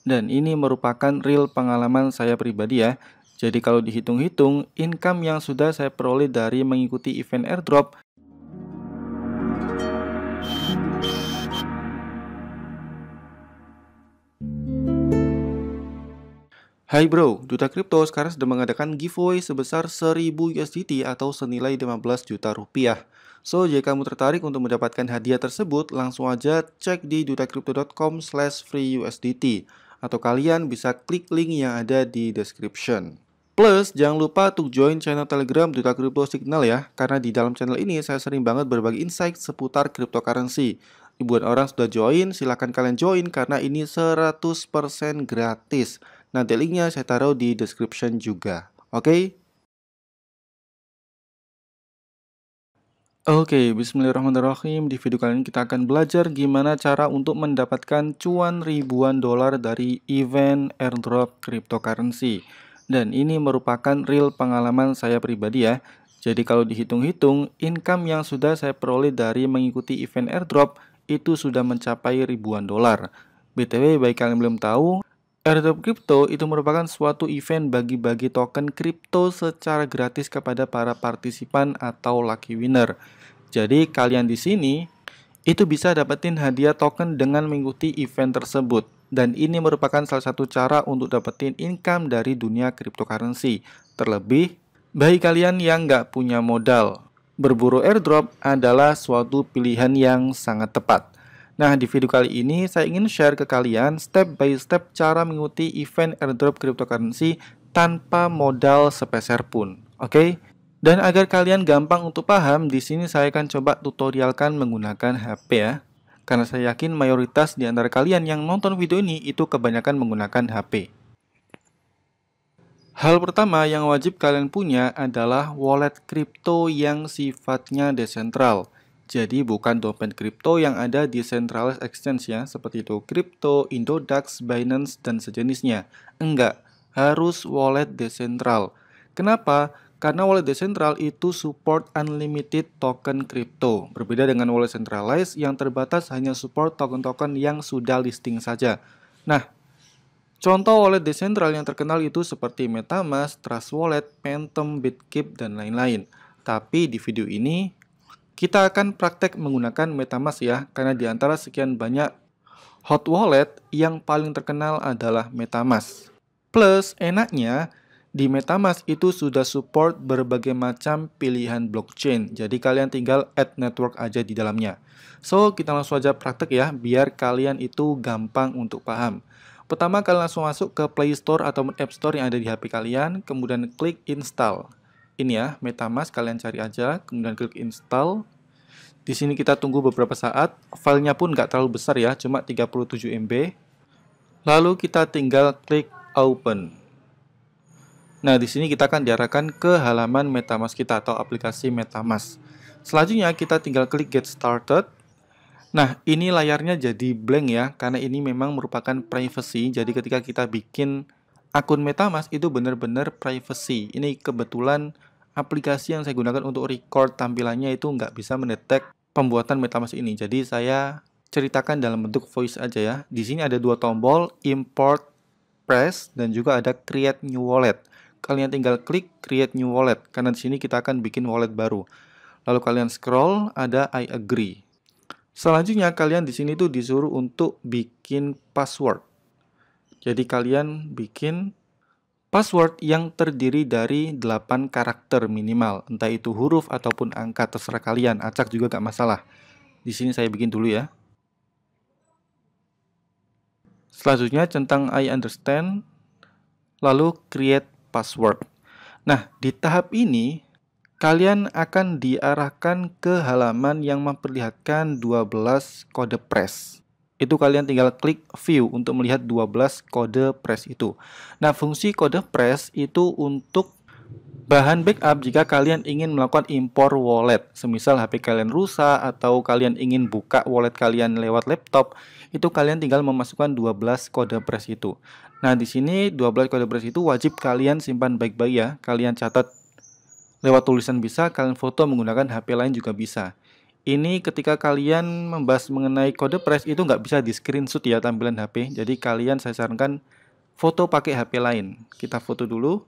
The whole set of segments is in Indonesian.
Dan ini merupakan real pengalaman saya pribadi ya. Jadi kalau dihitung-hitung, income yang sudah saya peroleh dari mengikuti event airdrop Hai bro, Duta Kripto sekarang sedang mengadakan giveaway sebesar 1000 USDT atau senilai 15 juta rupiah. So, jika kamu tertarik untuk mendapatkan hadiah tersebut, langsung aja cek di dutacryptocom slash freeusdt atau kalian bisa klik link yang ada di description. Plus, jangan lupa untuk join channel Telegram Duta Crypto Signal ya, karena di dalam channel ini saya sering banget berbagi insight seputar cryptocurrency. Ribuan orang sudah join, silahkan kalian join karena ini 100% gratis. Nanti linknya saya taruh di description juga. Oke, Oke, bismillahirrahmanirrahim. Di video kali ini kita akan belajar gimana cara untuk mendapatkan cuan ribuan dolar dari event airdrop cryptocurrency. Dan ini merupakan real pengalaman saya pribadi ya. Jadi kalau dihitung-hitung, income yang sudah saya peroleh dari mengikuti event airdrop itu sudah mencapai ribuan dolar. BTW, baik kalian belum tahu, Airdrop Crypto itu merupakan suatu event bagi-bagi token kripto secara gratis kepada para partisipan atau lucky winner. Jadi kalian di sini itu bisa dapetin hadiah token dengan mengikuti event tersebut. Dan ini merupakan salah satu cara untuk dapetin income dari dunia cryptocurrency. Terlebih bagi kalian yang nggak punya modal. Berburu airdrop adalah suatu pilihan yang sangat tepat. Nah, di video kali ini saya ingin share ke kalian step by step cara mengikuti event airdrop cryptocurrency tanpa modal sepeser pun. Oke? Okay? Dan agar kalian gampang untuk paham, di sini saya akan coba tutorialkan menggunakan HP ya. Karena saya yakin mayoritas di antara kalian yang nonton video ini itu kebanyakan menggunakan HP. Hal pertama yang wajib kalian punya adalah wallet kripto yang sifatnya desentral. Jadi bukan dompet kripto yang ada di centralized exchange ya, seperti itu kripto, Indodax, Binance, dan sejenisnya. Enggak, harus wallet desentral. Kenapa? Karena wallet desentral itu support unlimited token kripto. Berbeda dengan wallet centralized yang terbatas hanya support token-token yang sudah listing saja. Nah, Contoh wallet desentral yang terkenal itu seperti Metamask, Trust Wallet, Phantom, Bitkeep, dan lain-lain. Tapi di video ini kita akan praktek menggunakan MetaMask ya, karena di antara sekian banyak hot wallet yang paling terkenal adalah MetaMask. Plus, enaknya di MetaMask itu sudah support berbagai macam pilihan blockchain. Jadi kalian tinggal add network aja di dalamnya. So, kita langsung aja praktek ya, biar kalian itu gampang untuk paham. Pertama, kalian langsung masuk ke Play Store atau App Store yang ada di HP kalian, kemudian klik install ini ya, MetaMask kalian cari aja, kemudian klik install. Di sini kita tunggu beberapa saat, filenya pun nggak terlalu besar ya, cuma 37 MB. Lalu kita tinggal klik open. Nah, di sini kita akan diarahkan ke halaman MetaMask kita atau aplikasi MetaMask. Selanjutnya kita tinggal klik get started. Nah, ini layarnya jadi blank ya karena ini memang merupakan privacy. Jadi ketika kita bikin akun MetaMask itu benar-benar privacy. Ini kebetulan aplikasi yang saya gunakan untuk record tampilannya itu nggak bisa mendetek pembuatan MetaMask ini. Jadi saya ceritakan dalam bentuk voice aja ya. Di sini ada dua tombol, import press, dan juga ada create new wallet. Kalian tinggal klik create new wallet, karena di sini kita akan bikin wallet baru. Lalu kalian scroll, ada I agree. Selanjutnya kalian di sini tuh disuruh untuk bikin password. Jadi kalian bikin Password yang terdiri dari 8 karakter minimal, entah itu huruf ataupun angka terserah kalian, acak juga gak masalah. Di sini saya bikin dulu ya. Selanjutnya centang I understand, lalu create password. Nah, di tahap ini kalian akan diarahkan ke halaman yang memperlihatkan 12 kode press itu kalian tinggal klik view untuk melihat 12 kode press itu. Nah, fungsi kode press itu untuk bahan backup jika kalian ingin melakukan impor wallet. Semisal HP kalian rusak atau kalian ingin buka wallet kalian lewat laptop, itu kalian tinggal memasukkan 12 kode press itu. Nah, di sini 12 kode press itu wajib kalian simpan baik-baik ya. Kalian catat lewat tulisan bisa, kalian foto menggunakan HP lain juga bisa ini ketika kalian membahas mengenai kode press itu nggak bisa di screenshot ya tampilan HP. Jadi kalian saya sarankan foto pakai HP lain. Kita foto dulu,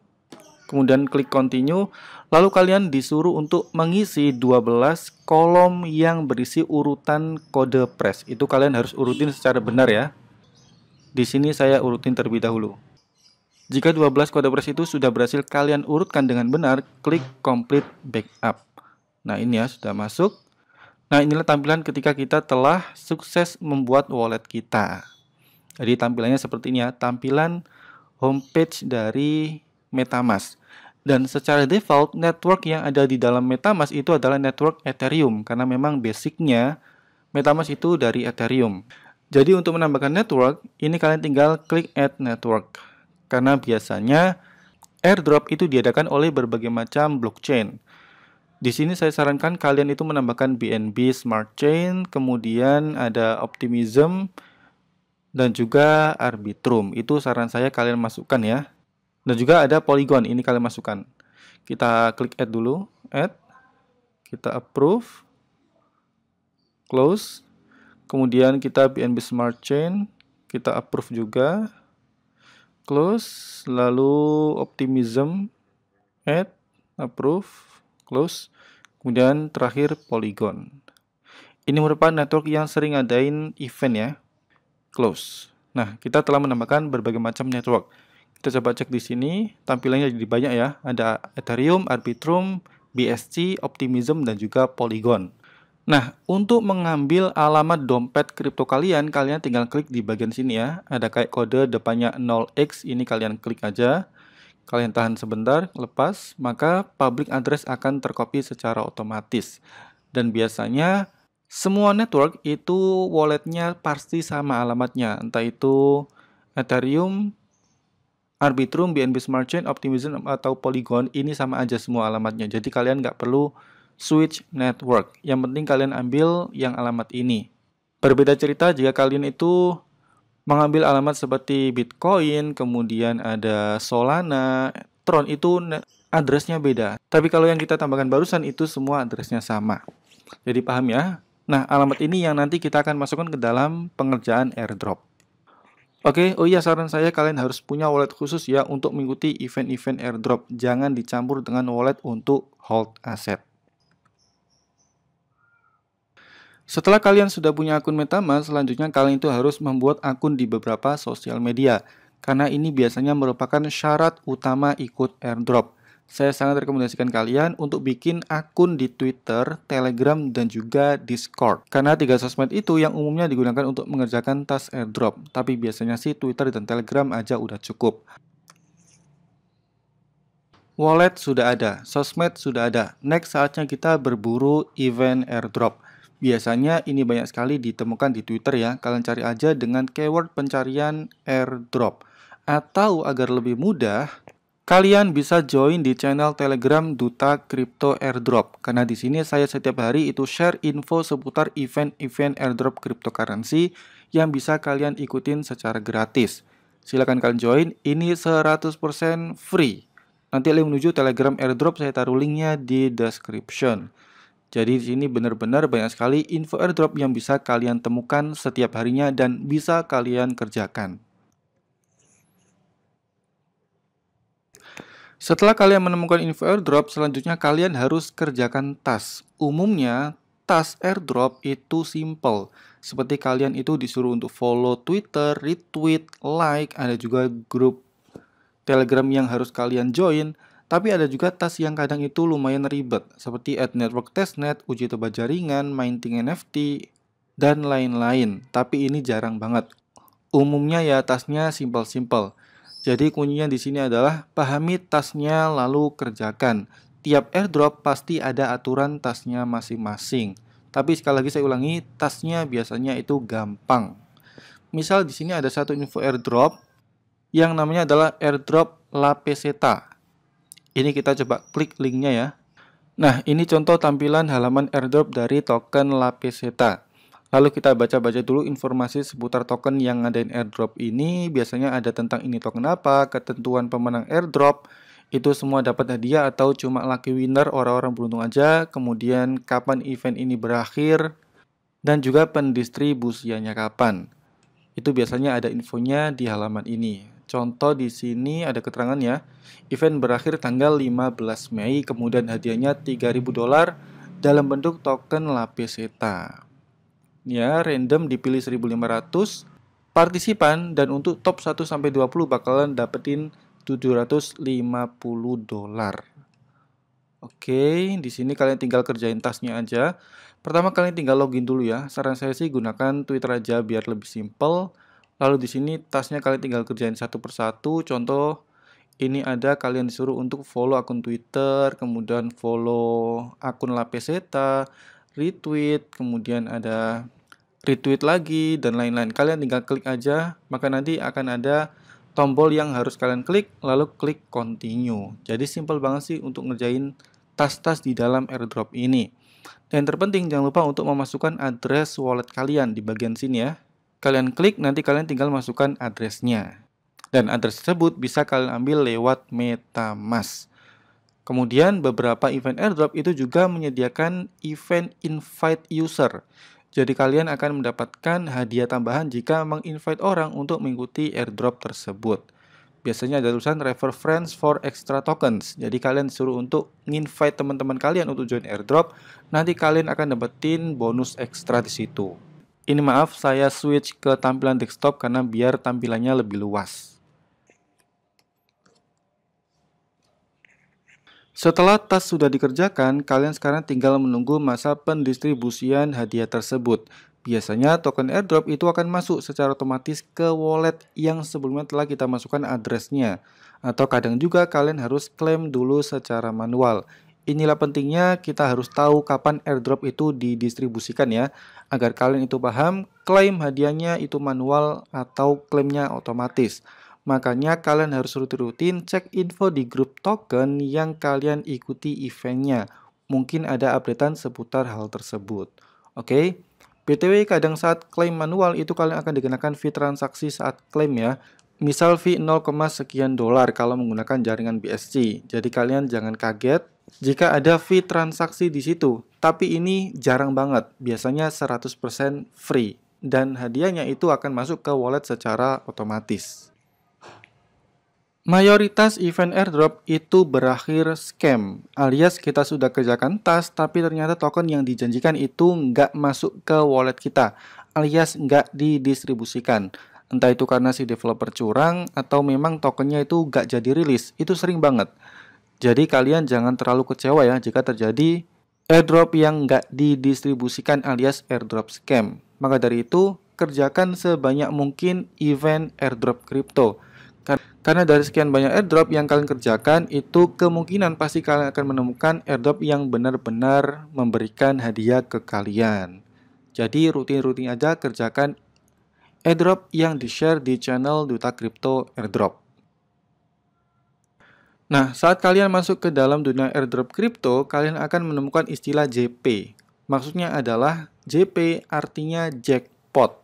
kemudian klik continue. Lalu kalian disuruh untuk mengisi 12 kolom yang berisi urutan kode press. Itu kalian harus urutin secara benar ya. Di sini saya urutin terlebih dahulu. Jika 12 kode press itu sudah berhasil kalian urutkan dengan benar, klik complete backup. Nah ini ya sudah masuk. Nah, inilah tampilan ketika kita telah sukses membuat wallet kita. Jadi tampilannya seperti ini ya, tampilan homepage dari MetaMask. Dan secara default, network yang ada di dalam MetaMask itu adalah network Ethereum, karena memang basicnya MetaMask itu dari Ethereum. Jadi untuk menambahkan network, ini kalian tinggal klik add network. Karena biasanya airdrop itu diadakan oleh berbagai macam blockchain. Di sini saya sarankan kalian itu menambahkan BNB Smart Chain, kemudian ada Optimism, dan juga Arbitrum. Itu saran saya kalian masukkan ya. Dan juga ada Polygon, ini kalian masukkan. Kita klik add dulu, add, kita approve, close, kemudian kita BNB Smart Chain, kita approve juga, close, lalu Optimism, add, approve, close, kemudian terakhir polygon. Ini merupakan network yang sering ngadain event ya, close. Nah, kita telah menambahkan berbagai macam network. Kita coba cek di sini, tampilannya jadi banyak ya. Ada Ethereum, Arbitrum, BSC, Optimism, dan juga Polygon. Nah, untuk mengambil alamat dompet kripto kalian, kalian tinggal klik di bagian sini ya. Ada kayak kode depannya 0x, ini kalian klik aja kalian tahan sebentar, lepas, maka public address akan tercopy secara otomatis. Dan biasanya semua network itu walletnya pasti sama alamatnya, entah itu Ethereum, Arbitrum, BNB Smart Chain, Optimism, atau Polygon, ini sama aja semua alamatnya. Jadi kalian nggak perlu switch network. Yang penting kalian ambil yang alamat ini. Berbeda cerita jika kalian itu mengambil alamat seperti Bitcoin, kemudian ada Solana, Tron itu addressnya beda. Tapi kalau yang kita tambahkan barusan itu semua addressnya sama. Jadi paham ya? Nah, alamat ini yang nanti kita akan masukkan ke dalam pengerjaan airdrop. Oke, okay, oh iya saran saya kalian harus punya wallet khusus ya untuk mengikuti event-event airdrop. Jangan dicampur dengan wallet untuk hold aset. Setelah kalian sudah punya akun MetaMask, selanjutnya kalian itu harus membuat akun di beberapa sosial media. Karena ini biasanya merupakan syarat utama ikut airdrop. Saya sangat rekomendasikan kalian untuk bikin akun di Twitter, Telegram, dan juga Discord. Karena tiga sosmed itu yang umumnya digunakan untuk mengerjakan tas airdrop. Tapi biasanya sih Twitter dan Telegram aja udah cukup. Wallet sudah ada, sosmed sudah ada. Next saatnya kita berburu event airdrop. Biasanya ini banyak sekali ditemukan di Twitter ya. Kalian cari aja dengan keyword pencarian airdrop. Atau agar lebih mudah, kalian bisa join di channel Telegram Duta Crypto Airdrop. Karena di sini saya setiap hari itu share info seputar event-event airdrop cryptocurrency yang bisa kalian ikutin secara gratis. Silahkan kalian join, ini 100% free. Nanti link menuju Telegram Airdrop saya taruh linknya di description. Jadi di sini benar-benar banyak sekali info airdrop yang bisa kalian temukan setiap harinya dan bisa kalian kerjakan. Setelah kalian menemukan info airdrop, selanjutnya kalian harus kerjakan tas. Umumnya, tas airdrop itu simple. Seperti kalian itu disuruh untuk follow Twitter, retweet, like, ada juga grup Telegram yang harus kalian join. Tapi ada juga tas yang kadang itu lumayan ribet, seperti ad network testnet, uji coba jaringan, minting NFT, dan lain-lain. Tapi ini jarang banget. Umumnya ya tasnya simple-simple. Jadi kuncinya di sini adalah pahami tasnya lalu kerjakan. Tiap airdrop pasti ada aturan tasnya masing-masing. Tapi sekali lagi saya ulangi, tasnya biasanya itu gampang. Misal di sini ada satu info airdrop yang namanya adalah airdrop Lapeseta ini kita coba klik linknya ya. Nah, ini contoh tampilan halaman airdrop dari token Lapiseta. Lalu kita baca-baca dulu informasi seputar token yang ada di airdrop ini. Biasanya ada tentang ini token apa, ketentuan pemenang airdrop, itu semua dapat hadiah atau cuma lucky winner orang-orang beruntung aja. Kemudian kapan event ini berakhir, dan juga pendistribusiannya kapan. Itu biasanya ada infonya di halaman ini. Contoh di sini ada keterangan ya. event berakhir tanggal 15 Mei, kemudian hadiahnya 3000 dolar dalam bentuk token lapis eta. Ya, random dipilih 1500 partisipan dan untuk top 1 sampai 20 bakalan dapetin 750 dolar. Oke, di sini kalian tinggal kerjain tasnya aja. Pertama kalian tinggal login dulu ya. Saran saya sih gunakan Twitter aja biar lebih simple Lalu di sini tasnya kalian tinggal kerjain satu persatu. Contoh ini ada kalian disuruh untuk follow akun Twitter, kemudian follow akun Lapeseta, retweet, kemudian ada retweet lagi dan lain-lain. Kalian tinggal klik aja, maka nanti akan ada tombol yang harus kalian klik lalu klik continue. Jadi simple banget sih untuk ngerjain tas-tas di dalam AirDrop ini. Dan yang terpenting jangan lupa untuk memasukkan address wallet kalian di bagian sini ya. Kalian klik, nanti kalian tinggal masukkan address Dan address tersebut bisa kalian ambil lewat MetaMask. Kemudian beberapa event airdrop itu juga menyediakan event invite user. Jadi kalian akan mendapatkan hadiah tambahan jika menginvite orang untuk mengikuti airdrop tersebut. Biasanya ada tulisan refer friends for extra tokens. Jadi kalian suruh untuk nginvite teman-teman kalian untuk join airdrop, nanti kalian akan dapetin bonus ekstra di situ. Ini maaf, saya switch ke tampilan desktop karena biar tampilannya lebih luas. Setelah tas sudah dikerjakan, kalian sekarang tinggal menunggu masa pendistribusian hadiah tersebut. Biasanya token airdrop itu akan masuk secara otomatis ke wallet yang sebelumnya telah kita masukkan addressnya. Atau kadang juga kalian harus klaim dulu secara manual. Inilah pentingnya kita harus tahu kapan airdrop itu didistribusikan ya, agar kalian itu paham klaim hadiahnya itu manual atau klaimnya otomatis. Makanya kalian harus rutin-rutin cek info di grup token yang kalian ikuti eventnya. Mungkin ada updatean seputar hal tersebut. Oke, okay? BTW kadang saat klaim manual itu kalian akan dikenakan fee transaksi saat klaim ya. Misal fee 0, sekian dolar kalau menggunakan jaringan BSC. Jadi kalian jangan kaget jika ada fee transaksi di situ. Tapi ini jarang banget, biasanya 100% free. Dan hadiahnya itu akan masuk ke wallet secara otomatis. Mayoritas event airdrop itu berakhir scam, alias kita sudah kerjakan tas tapi ternyata token yang dijanjikan itu nggak masuk ke wallet kita, alias nggak didistribusikan. Entah itu karena si developer curang atau memang tokennya itu nggak jadi rilis, itu sering banget. Jadi kalian jangan terlalu kecewa ya jika terjadi airdrop yang nggak didistribusikan alias airdrop scam. Maka dari itu, kerjakan sebanyak mungkin event airdrop crypto. Karena dari sekian banyak airdrop yang kalian kerjakan, itu kemungkinan pasti kalian akan menemukan airdrop yang benar-benar memberikan hadiah ke kalian. Jadi rutin-rutin aja kerjakan airdrop yang di-share di channel Duta Crypto Airdrop. Nah, saat kalian masuk ke dalam dunia airdrop crypto, kalian akan menemukan istilah JP. Maksudnya adalah JP artinya jackpot.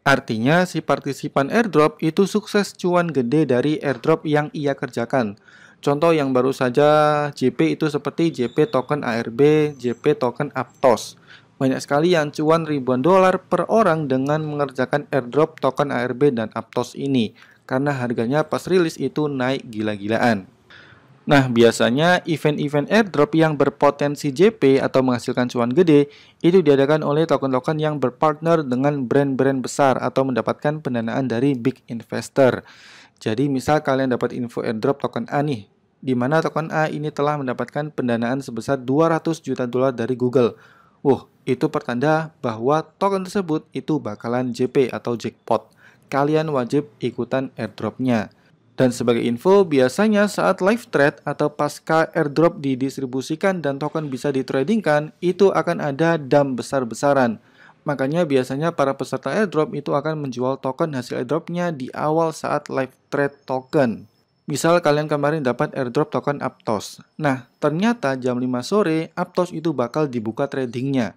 Artinya si partisipan airdrop itu sukses cuan gede dari airdrop yang ia kerjakan. Contoh yang baru saja JP itu seperti JP token ARB, JP token Aptos. Banyak sekali yang cuan ribuan dolar per orang dengan mengerjakan airdrop token ARB dan Aptos ini karena harganya pas rilis itu naik gila-gilaan. Nah, biasanya event-event airdrop yang berpotensi JP atau menghasilkan cuan gede itu diadakan oleh token-token yang berpartner dengan brand-brand besar atau mendapatkan pendanaan dari big investor. Jadi, misal kalian dapat info airdrop token A nih, di mana token A ini telah mendapatkan pendanaan sebesar 200 juta dolar dari Google. Wah, wow, itu pertanda bahwa token tersebut itu bakalan JP atau jackpot. Kalian wajib ikutan airdropnya. Dan sebagai info, biasanya saat live trade atau pasca airdrop didistribusikan dan token bisa ditradingkan, itu akan ada dump besar-besaran. Makanya biasanya para peserta airdrop itu akan menjual token hasil airdropnya di awal saat live trade token. Misal kalian kemarin dapat airdrop token Aptos. Nah, ternyata jam 5 sore Aptos itu bakal dibuka tradingnya.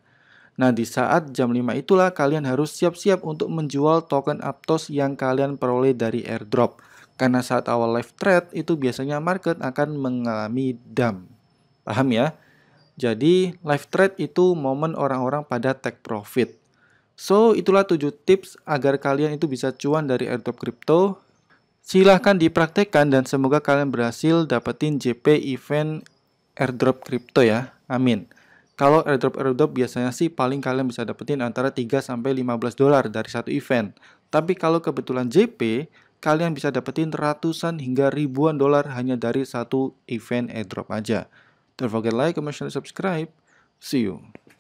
Nah, di saat jam 5 itulah kalian harus siap-siap untuk menjual token Aptos yang kalian peroleh dari airdrop. Karena saat awal live trade itu biasanya market akan mengalami dump. Paham ya? Jadi live trade itu momen orang-orang pada take profit. So, itulah 7 tips agar kalian itu bisa cuan dari airdrop crypto. Silahkan dipraktekkan dan semoga kalian berhasil dapetin JP event airdrop crypto ya. Amin. Kalau airdrop-airdrop biasanya sih paling kalian bisa dapetin antara 3 sampai 15 dolar dari satu event. Tapi kalau kebetulan JP, kalian bisa dapetin ratusan hingga ribuan dolar hanya dari satu event airdrop aja. Don't forget like, comment, and subscribe. See you.